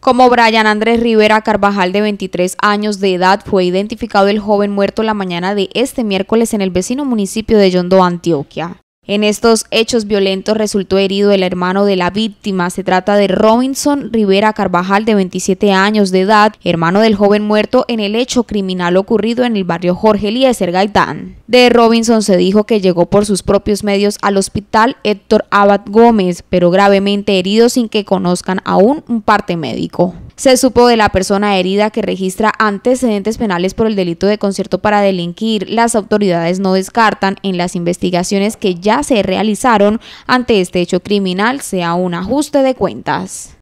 Como Brian Andrés Rivera Carvajal, de 23 años de edad, fue identificado el joven muerto la mañana de este miércoles en el vecino municipio de Yondo, Antioquia. En estos hechos violentos resultó herido el hermano de la víctima. Se trata de Robinson Rivera Carvajal, de 27 años de edad, hermano del joven muerto en el hecho criminal ocurrido en el barrio Jorge Eliezer Gaitán. De Robinson se dijo que llegó por sus propios medios al hospital Héctor Abad Gómez, pero gravemente herido sin que conozcan aún un parte médico. Se supo de la persona herida que registra antecedentes penales por el delito de concierto para delinquir. Las autoridades no descartan en las investigaciones que ya se realizaron ante este hecho criminal sea un ajuste de cuentas.